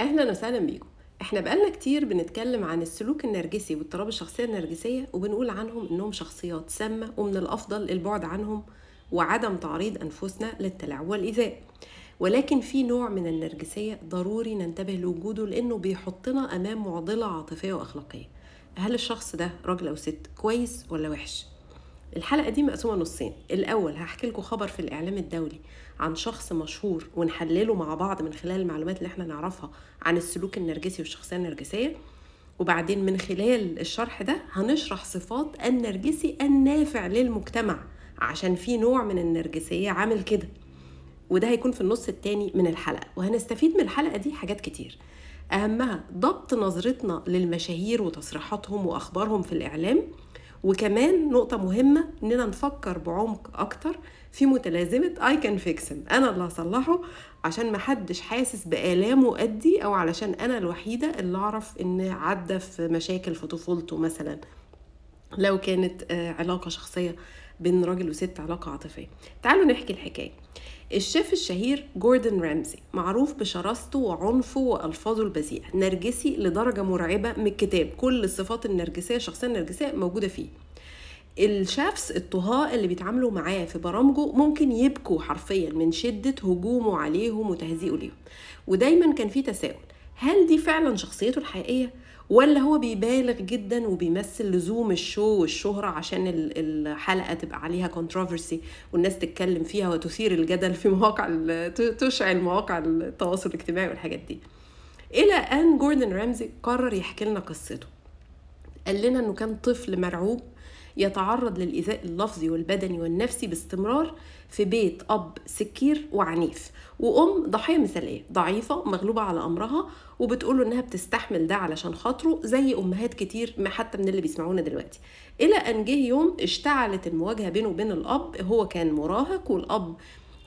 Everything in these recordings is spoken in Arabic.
اهلا وسهلا بيكم احنا بقالنا كتير بنتكلم عن السلوك النرجسي واضطراب الشخصيه النرجسيه وبنقول عنهم انهم شخصيات سامه ومن الافضل البعد عنهم وعدم تعريض انفسنا للتلاعب والايذاء ولكن في نوع من النرجسيه ضروري ننتبه لوجوده لانه بيحطنا امام معضله عاطفيه واخلاقيه هل الشخص ده راجل او ست كويس ولا وحش الحلقة دي مقسومة نصين الأول هحكي لكم خبر في الإعلام الدولي عن شخص مشهور ونحلله مع بعض من خلال المعلومات اللي احنا نعرفها عن السلوك النرجسي والشخصية النرجسية وبعدين من خلال الشرح ده هنشرح صفات النرجسي النافع للمجتمع عشان في نوع من النرجسية عامل كده وده هيكون في النص التاني من الحلقة وهنستفيد من الحلقة دي حاجات كتير أهمها ضبط نظرتنا للمشاهير وتصريحاتهم وأخبارهم في الإعلام وكمان نقطة مهمة إننا نفكر بعمق أكتر في متلازمة I can fix him أنا اللي هصلحه عشان محدش حاسس بآلامه قدي أو علشان أنا الوحيدة اللي أعرف إن عدى في مشاكل في طفولته مثلا لو كانت آه، علاقة شخصية بين راجل وست علاقة عاطفية تعالوا نحكي الحكاية الشيف الشهير جوردن رامزي معروف بشراسته وعنفه وألفاظه البذيئة نرجسي لدرجة مرعبة من الكتاب كل الصفات النرجسية الشخصية النرجسية موجودة فيه الشافس الطهاء اللي بيتعاملوا معاه في برامجه ممكن يبكوا حرفيا من شدة هجومه عليهم وتهزيئه ليهم ودايما كان في تساؤل هل دي فعلا شخصيته الحقيقية؟ ولا هو بيبالغ جدا وبيمثل لزوم الشو والشهرة عشان الحلقة تبقى عليها كونتروفرسي والناس تتكلم فيها وتثير الجدل في مواقع تشعل مواقع التواصل الاجتماعي والحاجات دي إلى أن جوردن رامزي قرر يحكي لنا قصته قال لنا أنه كان طفل مرعوب يتعرض للإيذاء اللفظي والبدني والنفسي باستمرار في بيت أب سكير وعنيف وأم ضحية مثالية ضعيفة مغلوبة على أمرها وبتقوله إنها بتستحمل ده علشان خاطره زي أمهات كتير حتى من اللي بيسمعونا دلوقتي إلى أن جه يوم اشتعلت المواجهة بينه وبين الأب هو كان مراهق والأب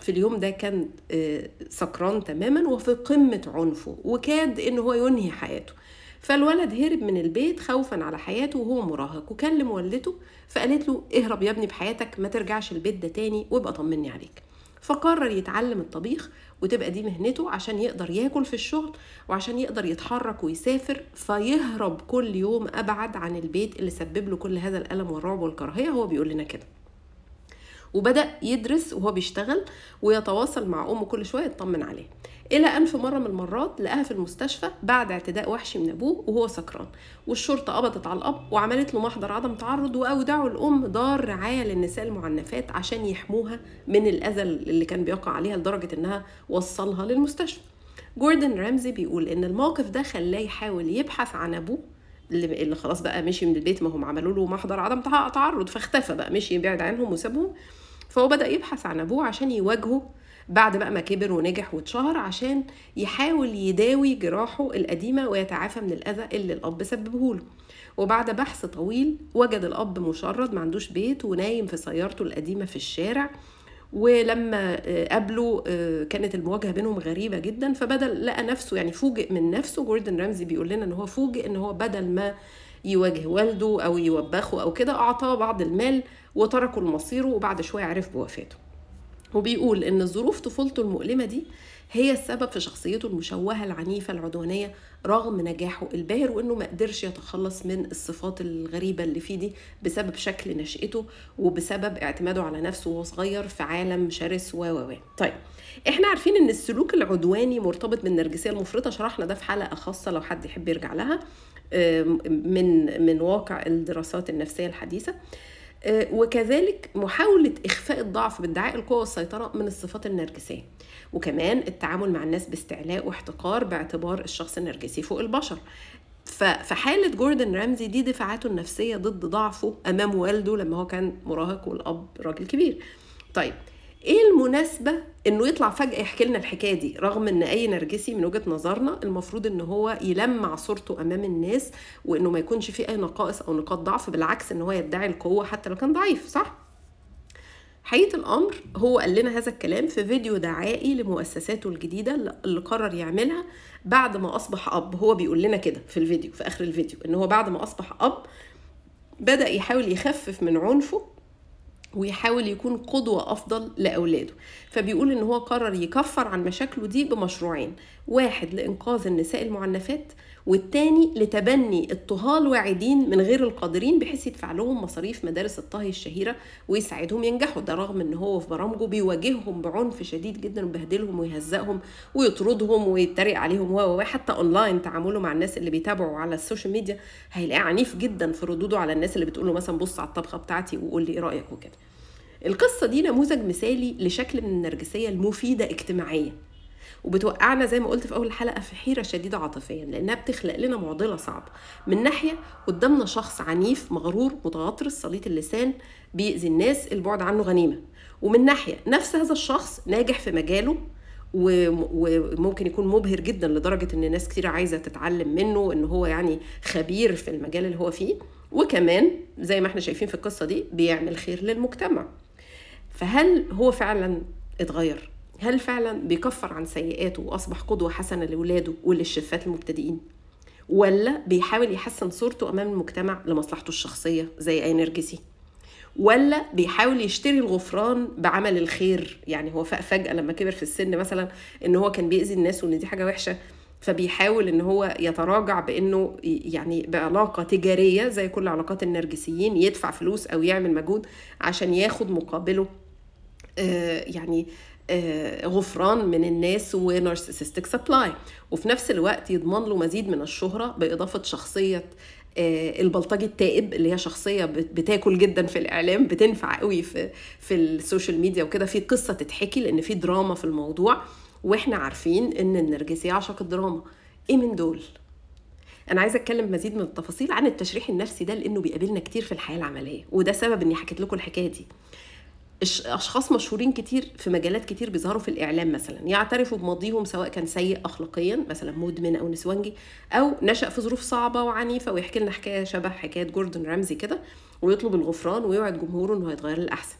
في اليوم ده كان آه، سكران تماما وفي قمة عنفه وكاد إن هو ينهي حياته فالولد هرب من البيت خوفا على حياته وهو مراهق وكلم والدته فقالت له اهرب يا ابني بحياتك ما ترجعش البيت ده تاني وابقى طمني عليك فقرر يتعلم الطبيخ وتبقى دي مهنته عشان يقدر ياكل في الشغل وعشان يقدر يتحرك ويسافر فيهرب كل يوم ابعد عن البيت اللي سبب له كل هذا الالم والرعب والكراهيه هو بيقول لنا كده وبدا يدرس وهو بيشتغل ويتواصل مع امه كل شويه يطمن عليها الى في مره من المرات لقاها في المستشفى بعد اعتداء وحشي من ابوه وهو سكران والشرطه قبضت على الاب وعملت له محضر عدم تعرض واودعوا الام دار رعايه للنساء المعنفات عشان يحموها من الاذى اللي كان بيقع عليها لدرجه انها وصلها للمستشفى جوردن رامزي بيقول ان الموقف ده خلاه يحاول يبحث عن ابوه اللي, اللي خلاص بقى مشي من البيت ما هم عملوا له محضر عدم تعرض فاختفى بقى مشي بعد عنهم وسابهم فهو بدا يبحث عن ابوه عشان يواجهه بعد بقى ما كبر ونجح واتشهر عشان يحاول يداوي جراحه القديمة ويتعافى من الأذى اللي الأب سببه له وبعد بحث طويل وجد الأب مشرد ما عندوش بيت ونايم في سيارته القديمة في الشارع ولما آه، قابله آه، كانت المواجهه بينهم غريبه جدا فبدل لقى نفسه يعني فوجئ من نفسه جوردن رامزي بيقول لنا ان هو فوجئ ان هو بدل ما يواجه والده او يوبخه او كده اعطاه بعض المال وتركه لمصيره وبعد شويه عرف بوفاته وبيقول ان ظروف طفولته المؤلمه دي هي السبب في شخصيته المشوهة العنيفة العدوانية رغم نجاحه الباهر وانه ما قدرش يتخلص من الصفات الغريبة اللي فيه دي بسبب شكل نشأته وبسبب اعتماده على نفسه وهو صغير في عالم شرس و و طيب احنا عارفين ان السلوك العدواني مرتبط بالنرجسية المفرطة شرحنا ده في حلقة خاصة لو حد يحب يرجع لها من من واقع الدراسات النفسية الحديثة آه، وكذلك محاولة إخفاء الضعف بادعاء القوة والسيطرة من الصفات النرجسية وكمان التعامل مع الناس باستعلاء واحتقار باعتبار الشخص النرجسي فوق البشر فحالة جوردن رامزي دي دفاعاته النفسية ضد ضعفه أمام والده لما هو كان مراهق والأب راجل كبير طيب ايه المناسبه انه يطلع فجاه يحكي لنا الحكايه دي رغم ان اي نرجسي من وجهه نظرنا المفروض ان هو يلمع صورته امام الناس وانه ما يكونش فيه اي نقائص او نقاط ضعف بالعكس ان هو يدعي القوه حتى لو كان ضعيف صح حقيقه الامر هو قال لنا هذا الكلام في فيديو دعائي لمؤسساته الجديده اللي قرر يعملها بعد ما اصبح اب هو بيقول لنا كده في الفيديو في اخر الفيديو ان هو بعد ما اصبح اب بدا يحاول يخفف من عنفه ويحاول يكون قدوة أفضل لأولاده فبيقول إن هو قرر يكفر عن مشاكله دي بمشروعين واحد لإنقاذ النساء المعنفات والتاني لتبني الطهال واعدين من غير القادرين بحيث يدفع لهم مصاريف مدارس الطهي الشهيرة ويساعدهم ينجحوا ده رغم إن هو في برامجه بيواجههم بعنف شديد جدا وبهدلهم ويهزقهم ويطردهم ويتريق عليهم و حتى أونلاين تعامله مع الناس اللي بيتابعوا على السوشيال ميديا هيلاقيه عنيف جدا في ردوده على الناس اللي بتقول له مثلا بص على الطبخة بتاعتي وقول لي إيه رأيك وكده القصة دي نموذج مثالي لشكل من النرجسية المفيدة اجتماعيا وبتوقعنا زي ما قلت في أول الحلقة في حيرة شديدة عاطفيا لأنها بتخلق لنا معضلة صعبة من ناحية قدامنا شخص عنيف مغرور متغطرس صليت اللسان بيأذي الناس البعد عنه غنيمة ومن ناحية نفس هذا الشخص ناجح في مجاله وممكن يكون مبهر جدا لدرجة ان ناس كتير عايزة تتعلم منه ان هو يعني خبير في المجال اللي هو فيه وكمان زي ما احنا شايفين في القصة دي بيعمل خير للمجتمع فهل هو فعلا اتغير هل فعلا بيكفر عن سيئاته واصبح قدوه حسنه لاولاده وللشفات المبتدئين ولا بيحاول يحسن صورته امام المجتمع لمصلحته الشخصيه زي اي نرجسي ولا بيحاول يشتري الغفران بعمل الخير يعني هو فجاه لما كبر في السن مثلا ان هو كان بيأذي الناس وان دي حاجه وحشه فبيحاول ان هو يتراجع بانه يعني بعلاقه تجاريه زي كل علاقات النرجسيين يدفع فلوس او يعمل مجهود عشان ياخد مقابله آه، يعني آه، غفران من الناس ونارسيسستيك سبلاي وفي نفس الوقت يضمن له مزيد من الشهرة بإضافة شخصية آه، البلطجي التائب اللي هي شخصيه بتاكل جدا في الاعلام بتنفع قوي في في السوشيال ميديا وكده في قصه تتحكي لان في دراما في الموضوع واحنا عارفين ان النرجسي عشق الدراما ايه من دول انا عايزه اتكلم مزيد من التفاصيل عن التشريح النفسي ده لانه بيقابلنا كتير في الحياه العمليه وده سبب اني حكيت لكم الحكايه دي اشخاص مشهورين كتير في مجالات كتير بيظهروا في الاعلام مثلا يعترفوا بماضيهم سواء كان سيء اخلاقيا مثلا مدمن او نسوانجي او نشا في ظروف صعبه وعنيفه ويحكي لنا حكايه شبه حكايه جوردن رامزي كده ويطلب الغفران ويوعد جمهوره انه هيتغير للاحسن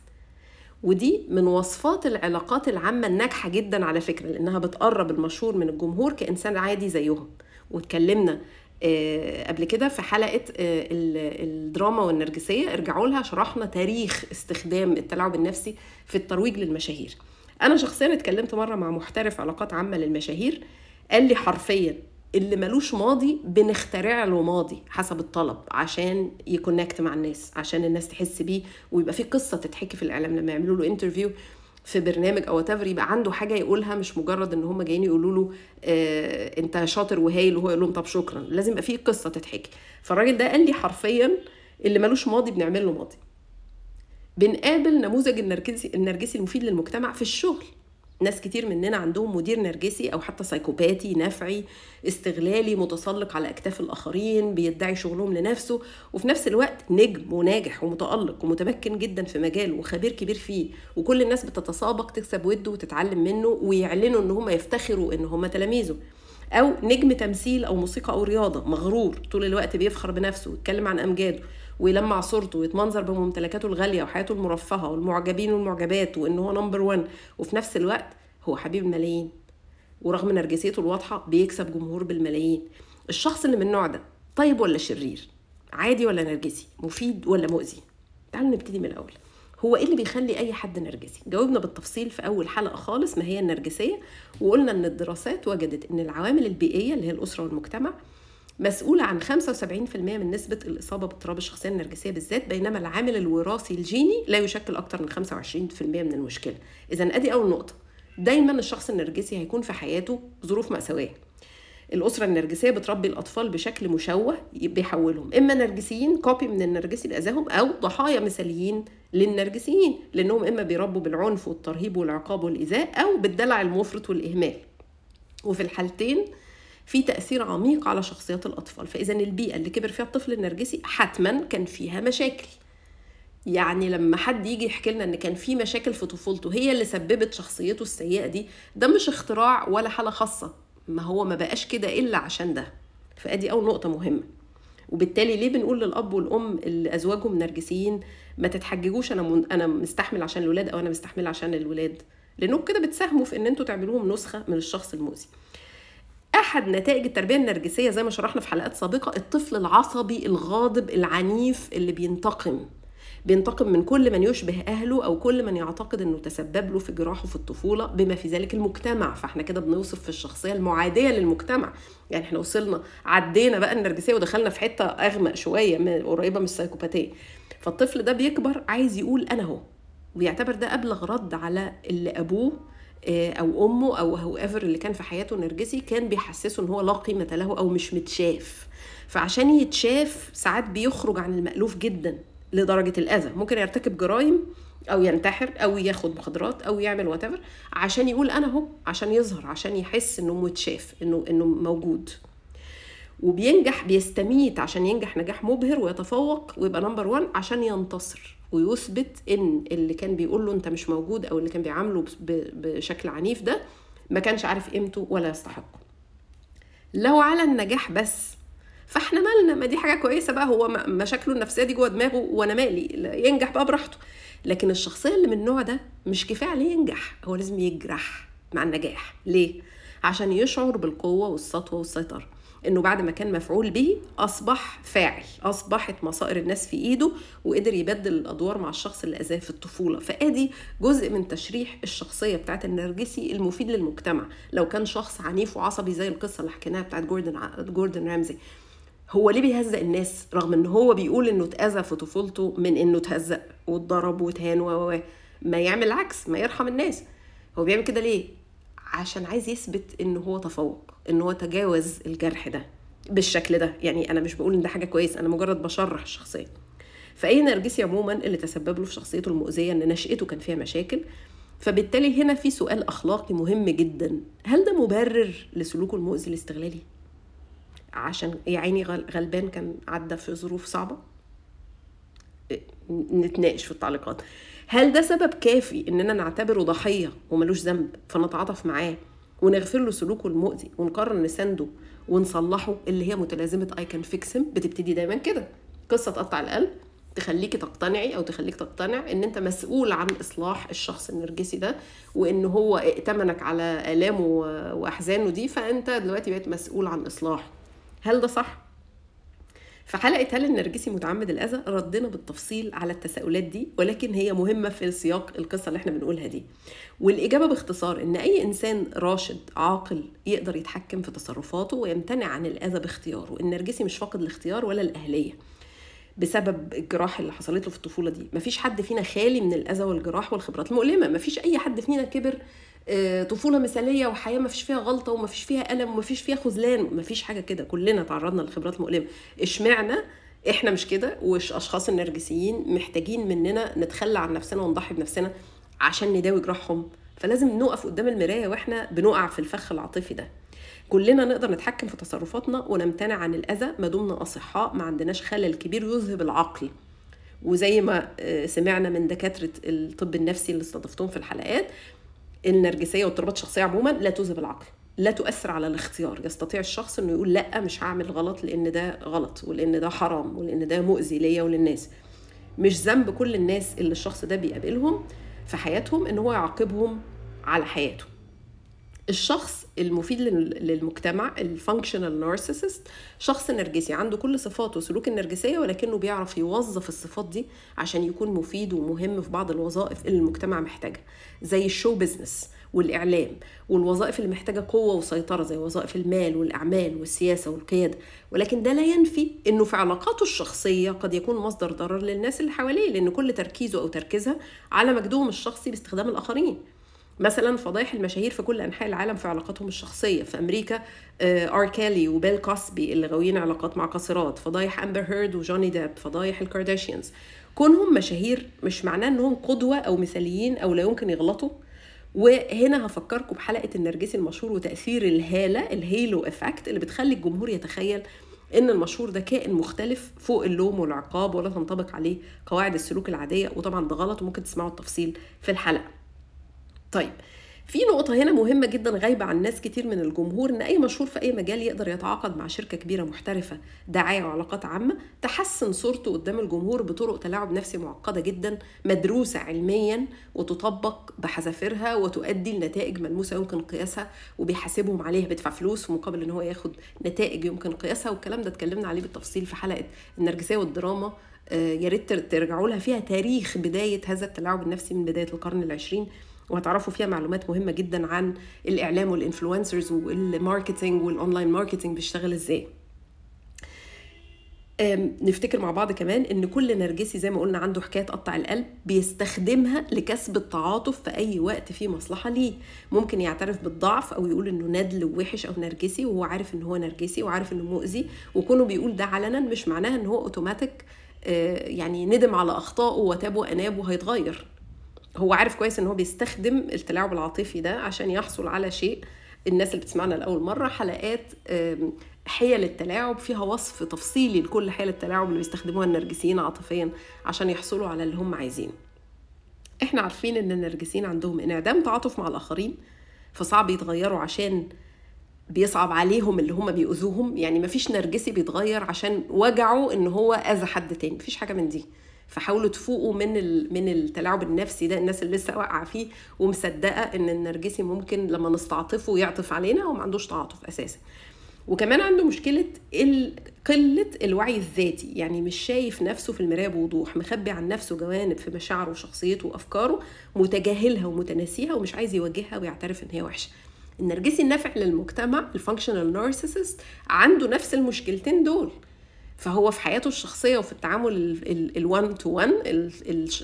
ودي من وصفات العلاقات العامه الناجحه جدا على فكره لانها بتقرب المشهور من الجمهور كانسان عادي زيهم واتكلمنا آه، قبل كده في حلقه آه، الدراما والنرجسيه ارجعوا لها شرحنا تاريخ استخدام التلاعب النفسي في الترويج للمشاهير انا شخصيا اتكلمت مره مع محترف علاقات عامه للمشاهير قال لي حرفيا اللي ملوش ماضي بنخترع له ماضي حسب الطلب عشان يكونكت مع الناس عشان الناس تحس بيه ويبقى في قصه تتحكي في الاعلام لما يعملوا له انترفيو في برنامج او تفر يبقى عنده حاجه يقولها مش مجرد ان هم جايين يقولوا له آه انت شاطر وهايل وهو يقول لهم طب شكرا لازم يبقى في قصه تتحكي فالراجل ده قال لي حرفيا اللي ملوش ماضي بنعمل له ماضي بنقابل نموذج النرجسي النرجسي المفيد للمجتمع في الشغل ناس كتير مننا عندهم مدير نرجسي او حتى سايكوباتي نفعي استغلالي متسلق على اكتاف الاخرين بيدعي شغلهم لنفسه وفي نفس الوقت نجم وناجح ومتالق ومتمكن جدا في مجاله وخبير كبير فيه وكل الناس بتتسابق تكسب وده وتتعلم منه ويعلنوا ان هم يفتخروا ان هم تلاميذه او نجم تمثيل او موسيقى او رياضه مغرور طول الوقت بيفخر بنفسه ويتكلم عن امجاده ويلمع صورته ويتمنظر بممتلكاته الغاليه وحياته المرفهه والمعجبين والمعجبات وان هو نمبر 1 وفي نفس الوقت هو حبيب الملايين ورغم نرجسيته الواضحه بيكسب جمهور بالملايين الشخص اللي من النوع ده طيب ولا شرير عادي ولا نرجسي مفيد ولا مؤذي تعالوا نبتدي من الاول هو ايه اللي بيخلي اي حد نرجسي جاوبنا بالتفصيل في اول حلقه خالص ما هي النرجسيه وقلنا ان الدراسات وجدت ان العوامل البيئيه اللي هي الاسره والمجتمع مسؤولة عن 75% من نسبة الإصابة باضطراب الشخصية النرجسية بالذات بينما العامل الوراثي الجيني لا يشكل أكثر من 25% من المشكلة إذا أدي أول نقطة دايما الشخص النرجسي هيكون في حياته ظروف مأساوية الأسرة النرجسية بتربي الأطفال بشكل مشوه بيحولهم إما نرجسيين كوبي من النرجسي بأذاهم أو ضحايا مثاليين للنرجسيين لأنهم إما بيربوا بالعنف والترهيب والعقاب والإيذاء أو بالدلع المفرط والإهمال وفي الحالتين في تاثير عميق على شخصيات الاطفال فاذا البيئه اللي كبر فيها الطفل النرجسي حتما كان فيها مشاكل يعني لما حد يجي يحكي لنا ان كان في مشاكل في طفولته هي اللي سببت شخصيته السيئه دي ده مش اختراع ولا حاله خاصه ما هو ما بقاش كده الا عشان ده فادي اول نقطه مهمه وبالتالي ليه بنقول للاب والام اللي ازواجهم نرجسيين ما تتحججوش انا من انا مستحمل عشان الولاد او انا مستحمل عشان الولاد لانكم كده بتساهموا في ان انتوا تعملوهم نسخه من الشخص المؤذي احد نتائج التربيه النرجسيه زي ما شرحنا في حلقات سابقه الطفل العصبي الغاضب العنيف اللي بينتقم بينتقم من كل من يشبه اهله او كل من يعتقد انه تسبب له في جراحه في الطفوله بما في ذلك المجتمع فاحنا كده بنوصف في الشخصيه المعاديه للمجتمع يعني احنا وصلنا عدينا بقى النرجسيه ودخلنا في حته اغمق شويه قريبه من السايكوباتيه فالطفل ده بيكبر عايز يقول انا هو ويعتبر ده ابلغ رد على اللي ابوه آه، او امه او هو ايفر اللي كان في حياته نرجسي كان بيحسسه ان هو لا قيمه له او مش متشاف فعشان يتشاف ساعات بيخرج عن المألوف جدا لدرجه الاذى ممكن يرتكب جرائم او ينتحر او ياخد مخدرات او يعمل وات عشان يقول انا اهو عشان يظهر عشان يحس انه متشاف انه انه موجود وبينجح بيستميت عشان ينجح نجاح مبهر ويتفوق ويبقى نمبر 1 عشان ينتصر ويثبت ان اللي كان بيقول له انت مش موجود او اللي كان بيعامله بشكل عنيف ده ما كانش عارف قيمته ولا يستحقه لو على النجاح بس فاحنا مالنا ما دي حاجه كويسه بقى هو مشاكله النفسيه دي جوه دماغه وانا مالي ينجح بقى براحته لكن الشخصيه اللي من النوع ده مش كفايه عليه ينجح هو لازم يجرح مع النجاح ليه عشان يشعر بالقوه والسطوه والسيطره انه بعد ما كان مفعول به اصبح فاعل اصبحت مصائر الناس في ايده وقدر يبدل الادوار مع الشخص اللي اذاه في الطفوله فادي جزء من تشريح الشخصيه بتاعه النرجسي المفيد للمجتمع لو كان شخص عنيف وعصبي زي القصه اللي حكيناها بتاعه جوردن جوردن رامزي هو ليه بيهزق الناس رغم ان هو بيقول انه اتاذى في طفولته من انه اتهزق واتضرب واتهان و ما يعمل العكس ما يرحم الناس هو بيعمل كده ليه عشان عايز يثبت ان هو تفوق ان هو تجاوز الجرح ده بالشكل ده يعني انا مش بقول ان ده حاجه كويسه انا مجرد بشرح الشخصيه فاي نرجسي عموما اللي تسبب له في شخصيته المؤذيه ان نشأته كان فيها مشاكل فبالتالي هنا في سؤال اخلاقي مهم جدا هل ده مبرر لسلوكه المؤذي الاستغلالي عشان يا عيني غلبان كان عدى في ظروف صعبه إيه، نتناقش في التعليقات هل ده سبب كافي اننا نعتبره ضحيه وملوش ذنب فنتعاطف معاه ونغفر له سلوكه المؤذي ونقرر نسنده ونصلحه اللي هي متلازمه اي كان فيكس بتبتدي دايما كده قصه تقطع القلب تخليكي تقتنعي او تخليك تقتنع ان انت مسؤول عن اصلاح الشخص النرجسي ده وان هو ائتمنك على الامه واحزانه دي فانت دلوقتي بقيت مسؤول عن اصلاحه هل ده صح في حلقة هل النرجسي متعمد الأذى ردنا بالتفصيل على التساؤلات دي ولكن هي مهمة في سياق القصة اللي احنا بنقولها دي والإجابة باختصار إن أي إنسان راشد عاقل يقدر يتحكم في تصرفاته ويمتنع عن الأذى باختياره النرجسي مش فاقد الاختيار ولا الأهلية بسبب الجراح اللي حصلت له في الطفولة دي مفيش حد فينا خالي من الأذى والجراح والخبرات المؤلمة مفيش أي حد فينا كبر آه، طفوله مثاليه وحياه ما فيش فيها غلطه وما فيش فيها الم وما فيش فيها خذلان ما فيش حاجه كده كلنا تعرضنا لخبرات مؤلمه اشمعنى احنا مش كده اشخاص النرجسيين محتاجين مننا نتخلى عن نفسنا ونضحي بنفسنا عشان نداوي جراحهم فلازم نقف قدام المرايه واحنا بنقع في الفخ العاطفي ده كلنا نقدر نتحكم في تصرفاتنا ونمتنع عن الاذى ما دمنا اصحاء ما عندناش خلل كبير يذهب العقل وزي ما آه، سمعنا من دكاتره الطب النفسي اللي استضفتهم في الحلقات النرجسيه واضطرابات الشخصيه عموما لا تذهب العقل لا تؤثر على الاختيار يستطيع الشخص انه يقول لا مش هعمل غلط لان ده غلط ولان ده حرام ولان ده مؤذي ليا وللناس مش ذنب كل الناس اللي الشخص ده بيقابلهم في حياتهم ان هو يعاقبهم على حياته الشخص المفيد للمجتمع الفانكشنال نارسيسست شخص نرجسي عنده كل صفات وسلوك النرجسيه ولكنه بيعرف يوظف الصفات دي عشان يكون مفيد ومهم في بعض الوظائف اللي المجتمع محتاجها زي الشو بزنس والاعلام والوظائف اللي محتاجه قوه وسيطره زي وظائف المال والاعمال والسياسه والقياده ولكن ده لا ينفي انه في علاقاته الشخصيه قد يكون مصدر ضرر للناس اللي حواليه لان كل تركيزه او تركيزها على مجدهم الشخصي باستخدام الاخرين مثلا فضايح المشاهير في كل انحاء العالم في علاقاتهم الشخصيه في امريكا ار آه، كالي وبيل كاسبي اللي غاويين علاقات مع قاصرات فضايح امبر هيرد وجوني ديب فضايح الكارداشيانز كونهم مشاهير مش معناه انهم قدوه او مثاليين او لا يمكن يغلطوا وهنا هفكركم بحلقه النرجسي المشهور وتاثير الهاله الهيلو افكت اللي بتخلي الجمهور يتخيل ان المشهور ده كائن مختلف فوق اللوم والعقاب ولا تنطبق عليه قواعد السلوك العاديه وطبعا ده غلط وممكن تسمعوا التفصيل في الحلقه طيب في نقطة هنا مهمة جدا غايبة عن ناس كتير من الجمهور إن أي مشهور في أي مجال يقدر يتعاقد مع شركة كبيرة محترفة دعاية وعلاقات عامة تحسن صورته قدام الجمهور بطرق تلاعب نفسي معقدة جدا مدروسة علميا وتطبق بحذافيرها وتؤدي لنتائج ملموسة يمكن قياسها وبيحاسبهم عليها بيدفع فلوس في مقابل إن هو ياخد نتائج يمكن قياسها والكلام ده اتكلمنا عليه بالتفصيل في حلقة النرجسية والدراما آه، يا ريت ترجعوا لها فيها تاريخ بداية هذا التلاعب النفسي من بداية القرن العشرين وهتعرفوا فيها معلومات مهمه جدا عن الاعلام والانفلونسرز والماركتينج والاونلاين ماركتينج بيشتغل ازاي نفتكر مع بعض كمان ان كل نرجسي زي ما قلنا عنده حكايه قطع القلب بيستخدمها لكسب التعاطف في اي وقت فيه مصلحه ليه ممكن يعترف بالضعف او يقول انه ندل ووحش او نرجسي وهو عارف ان هو نرجسي وعارف انه مؤذي وكونه بيقول ده علنا مش معناها ان هو اوتوماتيك آه، يعني ندم على اخطائه وتاب واناب وهيتغير هو عارف كويس ان هو بيستخدم التلاعب العاطفي ده عشان يحصل على شيء الناس اللي بتسمعنا لاول مره حلقات حيل التلاعب فيها وصف تفصيلي لكل حيل التلاعب اللي بيستخدموها النرجسيين عاطفيا عشان يحصلوا على اللي هم عايزينه احنا عارفين ان النرجسيين عندهم انعدام تعاطف مع الاخرين فصعب يتغيروا عشان بيصعب عليهم اللي هم بيؤذوهم يعني مفيش نرجسي بيتغير عشان وجعه ان هو اذى حد تاني مفيش حاجه من دي فحاولوا تفوقوا من من التلاعب النفسي ده الناس اللي لسه واقعه فيه ومصدقه ان النرجسي ممكن لما نستعطفه يعطف علينا وما عندوش تعاطف اساسا وكمان عنده مشكلة قلة الوعي الذاتي يعني مش شايف نفسه في المراية بوضوح مخبي عن نفسه جوانب في مشاعره وشخصيته وأفكاره متجاهلها ومتناسيها ومش عايز يواجهها ويعترف إن هي وحشة النرجسي النافع للمجتمع الفانكشنال نارسيسست عنده نفس المشكلتين دول فهو في حياته الشخصيه وفي التعامل الوان تو وان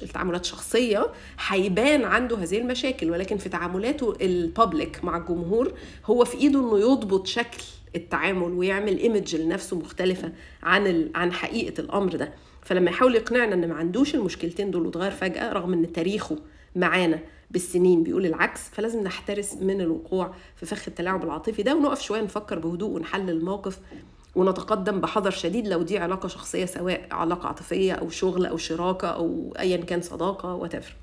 التعاملات الشخصيه هيبان عنده هذه المشاكل ولكن في تعاملاته البابليك مع الجمهور هو في ايده انه يضبط شكل التعامل ويعمل ايمج لنفسه مختلفه عن عن حقيقه الامر ده فلما يحاول يقنعنا ان ما عندوش المشكلتين دول وتغير فجاه رغم ان تاريخه معانا بالسنين بيقول العكس فلازم نحترس من الوقوع في فخ التلاعب العاطفي ده ونقف شويه نفكر بهدوء ونحلل الموقف ونتقدم بحذر شديد لو دي علاقة شخصية سواء علاقة عاطفية أو شغل أو شراكة أو أيا كان صداقة وتفر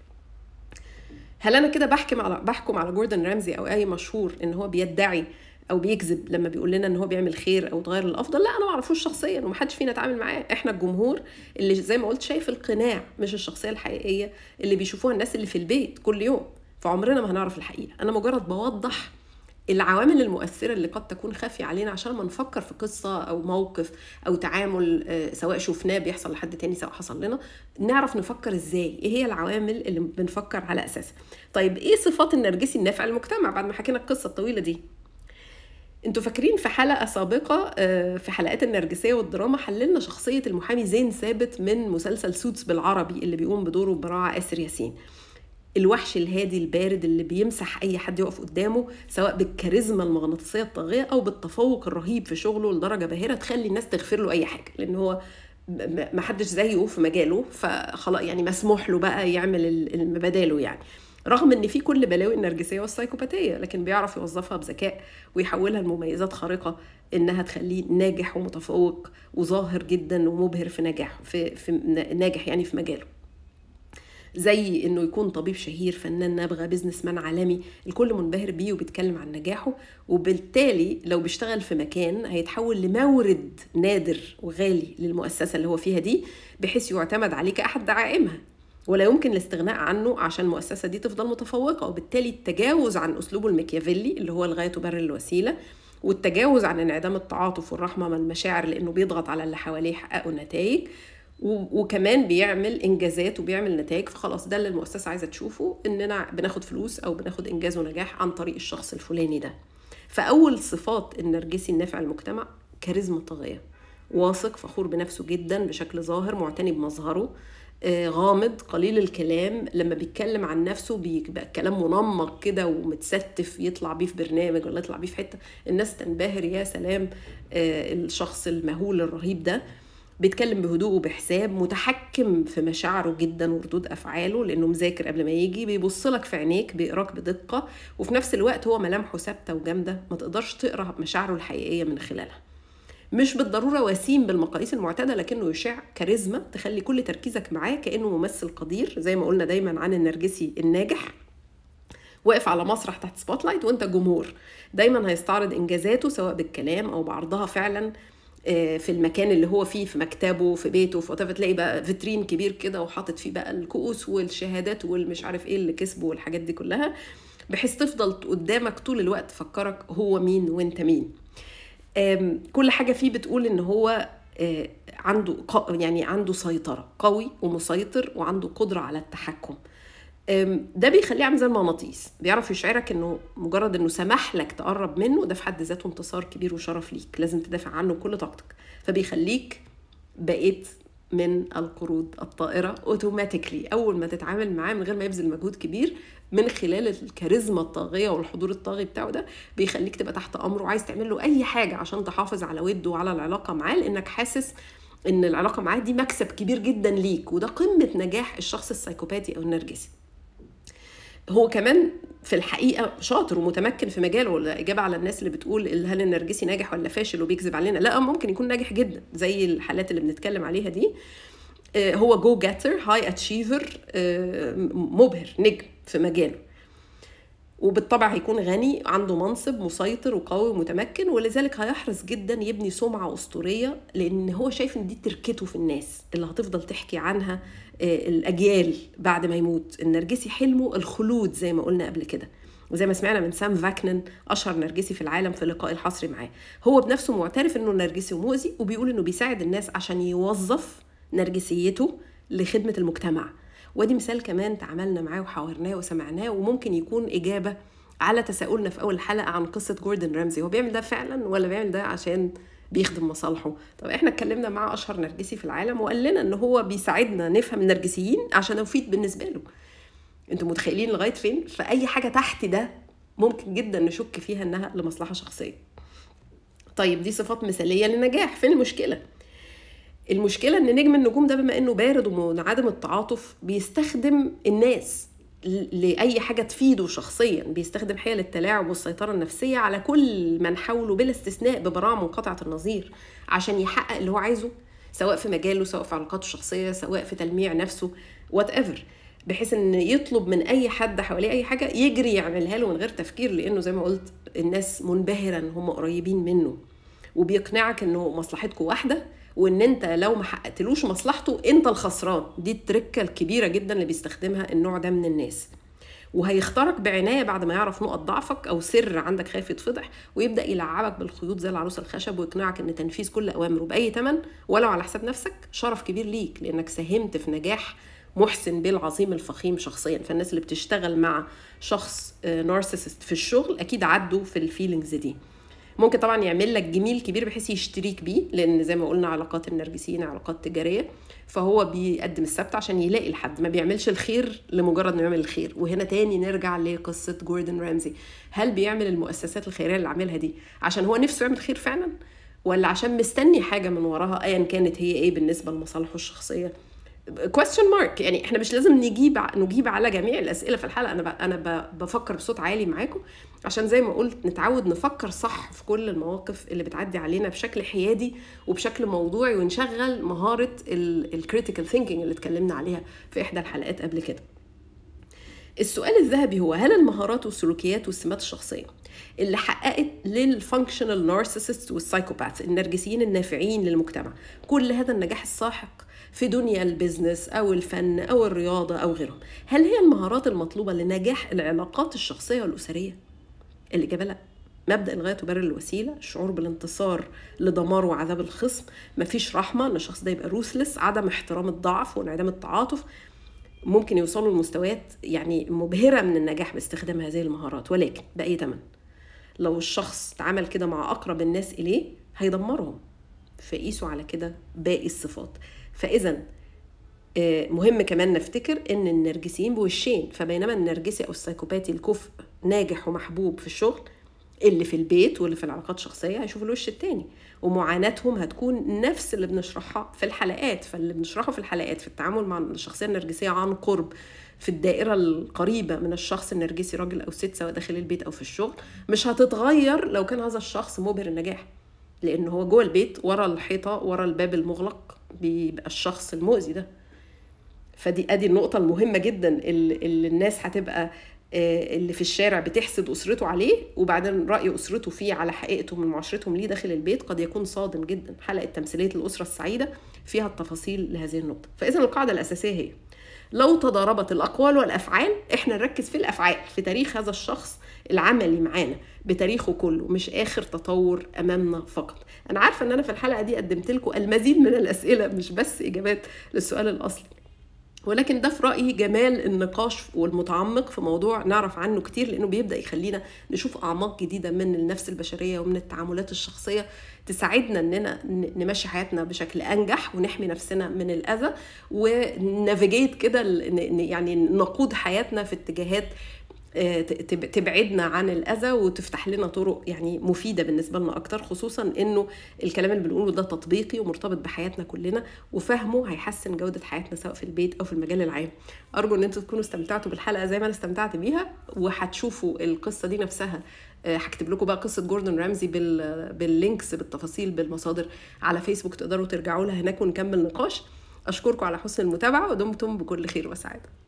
هل أنا كده بحكم على بحكم على جوردن رامزي أو أي مشهور إن هو بيدعي او بيكذب لما بيقول لنا ان هو بيعمل خير او تغير الافضل لا انا ما اعرفوش شخصيا ومحدش فينا اتعامل معاه احنا الجمهور اللي زي ما قلت شايف القناع مش الشخصيه الحقيقيه اللي بيشوفوها الناس اللي في البيت كل يوم فعمرنا ما هنعرف الحقيقه انا مجرد بوضح العوامل المؤثرة اللي قد تكون خافية علينا عشان ما نفكر في قصة أو موقف أو تعامل آه، سواء شفناه بيحصل لحد تاني سواء حصل لنا نعرف نفكر إزاي إيه هي العوامل اللي بنفكر على أساسها طيب إيه صفات النرجسي النافع للمجتمع بعد ما حكينا القصة الطويلة دي انتوا فاكرين في حلقه سابقه آه، في حلقات النرجسيه والدراما حللنا شخصيه المحامي زين ثابت من مسلسل سوتس بالعربي اللي بيقوم بدوره براعه اسر ياسين الوحش الهادي البارد اللي بيمسح اي حد يقف قدامه سواء بالكاريزما المغناطيسيه الطاغيه او بالتفوق الرهيب في شغله لدرجه باهره تخلي الناس تغفر له اي حاجه لان هو ما حدش زيه في مجاله فخلاص يعني مسموح له بقى يعمل مباداله يعني رغم ان في كل بلاوي النرجسيه والسايكوباتيه لكن بيعرف يوظفها بذكاء ويحولها لمميزات خارقه انها تخليه ناجح ومتفوق وظاهر جدا ومبهر في نجاح في, في ناجح يعني في مجاله زي انه يكون طبيب شهير فنان نابغه بيزنس مان عالمي الكل منبهر بيه وبيتكلم عن نجاحه وبالتالي لو بيشتغل في مكان هيتحول لمورد نادر وغالي للمؤسسه اللي هو فيها دي بحيث يعتمد عليه كاحد دعائمها ولا يمكن الاستغناء عنه عشان المؤسسه دي تفضل متفوقه وبالتالي التجاوز عن اسلوبه الميكيافيلي اللي هو الغايه تبرر الوسيله والتجاوز عن انعدام التعاطف والرحمه من المشاعر لانه بيضغط على اللي حواليه يحققوا نتائج وكمان بيعمل انجازات وبيعمل نتائج فخلاص ده اللي المؤسسه عايزه تشوفه اننا بناخد فلوس او بناخد انجاز ونجاح عن طريق الشخص الفلاني ده فاول صفات النرجسي النافع للمجتمع كاريزما طاغيه واثق فخور بنفسه جدا بشكل ظاهر معتني بمظهره آه، غامض قليل الكلام لما بيتكلم عن نفسه بيبقى كلام منمق كده ومتستف يطلع بيه في برنامج ولا يطلع بيه في حته الناس تنبهر يا سلام آه، الشخص المهول الرهيب ده بيتكلم بهدوء وبحساب متحكم في مشاعره جدا وردود افعاله لانه مذاكر قبل ما يجي بيبص لك في عينيك بيقراك بدقه وفي نفس الوقت هو ملامحه ثابته وجامده ما تقدرش تقرا مشاعره الحقيقيه من خلالها مش بالضروره وسيم بالمقاييس المعتاده لكنه يشع كاريزما تخلي كل تركيزك معاه كانه ممثل قدير زي ما قلنا دايما عن النرجسي الناجح واقف على مسرح تحت سبوت لايت وانت جمهور دايما هيستعرض انجازاته سواء بالكلام او بعرضها فعلا آه، في المكان اللي هو فيه في مكتبه في بيته في وطفة تلاقي بقى فيترين كبير كده وحاطط فيه بقى الكؤوس والشهادات والمش عارف ايه اللي كسبه والحاجات دي كلها بحيث تفضل قدامك طول الوقت تفكرك هو مين وانت مين كل حاجة فيه بتقول ان هو آه، عنده يعني عنده سيطرة قوي ومسيطر وعنده قدرة على التحكم ده بيخليه عامل زي المغناطيس بيعرف يشعرك انه مجرد انه سمح لك تقرب منه ده في حد ذاته انتصار كبير وشرف ليك لازم تدافع عنه بكل طاقتك فبيخليك بقيت من القرود الطائره اوتوماتيكلي اول ما تتعامل معاه من غير ما يبذل مجهود كبير من خلال الكاريزما الطاغيه والحضور الطاغي بتاعه ده بيخليك تبقى تحت امره وعايز تعمل له اي حاجه عشان تحافظ على وده وعلى العلاقه معاه لانك حاسس ان العلاقه معاه دي مكسب كبير جدا ليك وده قمه نجاح الشخص السايكوباتي او النرجسي هو كمان في الحقيقه شاطر ومتمكن في مجاله الاجابه على الناس اللي بتقول هل النرجسي ناجح ولا فاشل وبيكذب علينا لا ممكن يكون ناجح جدا زي الحالات اللي بنتكلم عليها دي آه، هو جو جاتر هاي اتشيفر مبهر نجم في مجاله وبالطبع هيكون غني عنده منصب مسيطر وقوي ومتمكن ولذلك هيحرص جدا يبني سمعة أسطورية لأن هو شايف إن دي تركته في الناس اللي هتفضل تحكي عنها آه، الأجيال بعد ما يموت النرجسي حلمه الخلود زي ما قلنا قبل كده وزي ما سمعنا من سام فاكنن اشهر نرجسي في العالم في اللقاء الحصري معاه هو بنفسه معترف انه نرجسي ومؤذي وبيقول انه بيساعد الناس عشان يوظف نرجسيته لخدمه المجتمع وادي مثال كمان تعاملنا معاه وحاورناه وسمعناه وممكن يكون اجابه على تساؤلنا في اول الحلقه عن قصه جوردن رامزي هو بيعمل ده فعلا ولا بيعمل ده عشان بيخدم مصالحه طب احنا اتكلمنا مع اشهر نرجسي في العالم وقال لنا ان هو بيساعدنا نفهم النرجسيين عشان نفيد بالنسبه له انتوا متخيلين لغايه فين فاي حاجه تحت ده ممكن جدا نشك فيها انها لمصلحه شخصيه طيب دي صفات مثاليه للنجاح فين المشكله المشكله ان نجم النجوم ده بما انه بارد ومنعدم التعاطف بيستخدم الناس لاي حاجه تفيده شخصيا بيستخدم حيل التلاعب والسيطره النفسيه على كل من حوله بلا استثناء ببراعه منقطعه النظير عشان يحقق اللي هو عايزه سواء في مجاله سواء في علاقاته الشخصيه سواء في تلميع نفسه وات ايفر بحيث ان يطلب من اي حد حواليه اي حاجه يجري يعملها له من غير تفكير لانه زي ما قلت الناس منبهرا هم قريبين منه وبيقنعك انه مصلحتكم واحده وان انت لو ما حققتلوش مصلحته انت الخسران دي التركه الكبيره جدا اللي بيستخدمها النوع ده من الناس وهيختارك بعنايه بعد ما يعرف نقط ضعفك او سر عندك خايف يتفضح ويبدا يلعبك بالخيوط زي العروس الخشب ويقنعك ان تنفيذ كل اوامره باي ثمن ولو على حساب نفسك شرف كبير ليك لانك ساهمت في نجاح محسن بيه العظيم الفخيم شخصيا فالناس اللي بتشتغل مع شخص نارسست آه، في الشغل اكيد عدوا في الفيلينجز دي ممكن طبعا يعمل لك جميل كبير بحيث يشتريك بيه لان زي ما قلنا علاقات النرجسيين علاقات تجاريه فهو بيقدم السبت عشان يلاقي الحد ما بيعملش الخير لمجرد انه يعمل الخير وهنا تاني نرجع لقصه جوردن رامزي هل بيعمل المؤسسات الخيريه اللي عاملها دي عشان هو نفسه يعمل خير فعلا ولا عشان مستني حاجه من وراها ايا كانت هي ايه بالنسبه لمصالحه الشخصيه كويستشن مارك يعني احنا مش لازم نجيب نجيب على جميع الاسئله في الحلقه انا ب... انا ب... بفكر بصوت عالي معاكم عشان زي ما قلت نتعود نفكر صح في كل المواقف اللي بتعدي علينا بشكل حيادي وبشكل موضوعي ونشغل مهاره الكريتيكال ثينكينج اللي اتكلمنا عليها في احدى الحلقات قبل كده السؤال الذهبي هو هل المهارات والسلوكيات والسمات الشخصيه اللي حققت للفانكشنال نارسيسست والسايكوباث النرجسيين النافعين للمجتمع كل هذا النجاح الساحق في دنيا البيزنس أو الفن أو الرياضة أو غيرهم هل هي المهارات المطلوبة لنجاح العلاقات الشخصية والأسرية؟ الإجابة لأ مبدا الغايه تبرر الوسيله الشعور بالانتصار لدمار وعذاب الخصم مفيش رحمه ان الشخص ده يبقى روثلس عدم احترام الضعف وانعدام التعاطف ممكن يوصلوا لمستويات يعني مبهره من النجاح باستخدام هذه المهارات ولكن باي ثمن لو الشخص اتعامل كده مع اقرب الناس اليه هيدمرهم فقيسوا على كده باقي الصفات فاذا آه، مهم كمان نفتكر ان النرجسيين بوشين فبينما النرجسي او السايكوباتي الكفء ناجح ومحبوب في الشغل اللي في البيت واللي في العلاقات الشخصيه هيشوف الوش التاني ومعاناتهم هتكون نفس اللي بنشرحها في الحلقات فاللي بنشرحه في الحلقات في التعامل مع الشخصيه النرجسيه عن قرب في الدائره القريبه من الشخص النرجسي راجل او ست سواء داخل البيت او في الشغل مش هتتغير لو كان هذا الشخص مبهر النجاح لان هو جوه البيت ورا الحيطه ورا الباب المغلق بيبقى الشخص المؤذي ده فدي ادي النقطه المهمه جدا اللي الناس هتبقى آه، اللي في الشارع بتحسد اسرته عليه وبعدين راي اسرته فيه على حقيقته من معاشرتهم ليه داخل البيت قد يكون صادم جدا حلقه تمثيليه الاسره السعيده فيها التفاصيل لهذه النقطه فاذا القاعده الاساسيه هي لو تضاربت الاقوال والافعال احنا نركز في الافعال في تاريخ هذا الشخص العملي معانا بتاريخه كله مش اخر تطور امامنا فقط انا عارفه ان انا في الحلقه دي قدمت لكم المزيد من الاسئله مش بس اجابات للسؤال الاصلي ولكن ده في رايي جمال النقاش والمتعمق في موضوع نعرف عنه كتير لانه بيبدا يخلينا نشوف اعماق جديده من النفس البشريه ومن التعاملات الشخصيه تساعدنا اننا نمشي حياتنا بشكل انجح ونحمي نفسنا من الاذى ونافيجيت كده يعني نقود حياتنا في اتجاهات آه، تبعدنا عن الاذى وتفتح لنا طرق يعني مفيده بالنسبه لنا اكتر خصوصا انه الكلام اللي بنقوله ده تطبيقي ومرتبط بحياتنا كلنا وفهمه هيحسن جوده حياتنا سواء في البيت او في المجال العام ارجو ان انتوا تكونوا استمتعتوا بالحلقه زي ما انا استمتعت بيها وهتشوفوا القصه دي نفسها آه، هكتب لكم بقى قصه جوردن رامزي باللينكس بالتفاصيل بالمصادر على فيسبوك تقدروا ترجعوا لها هناك ونكمل نقاش اشكركم على حسن المتابعه ودمتم بكل خير وسعاده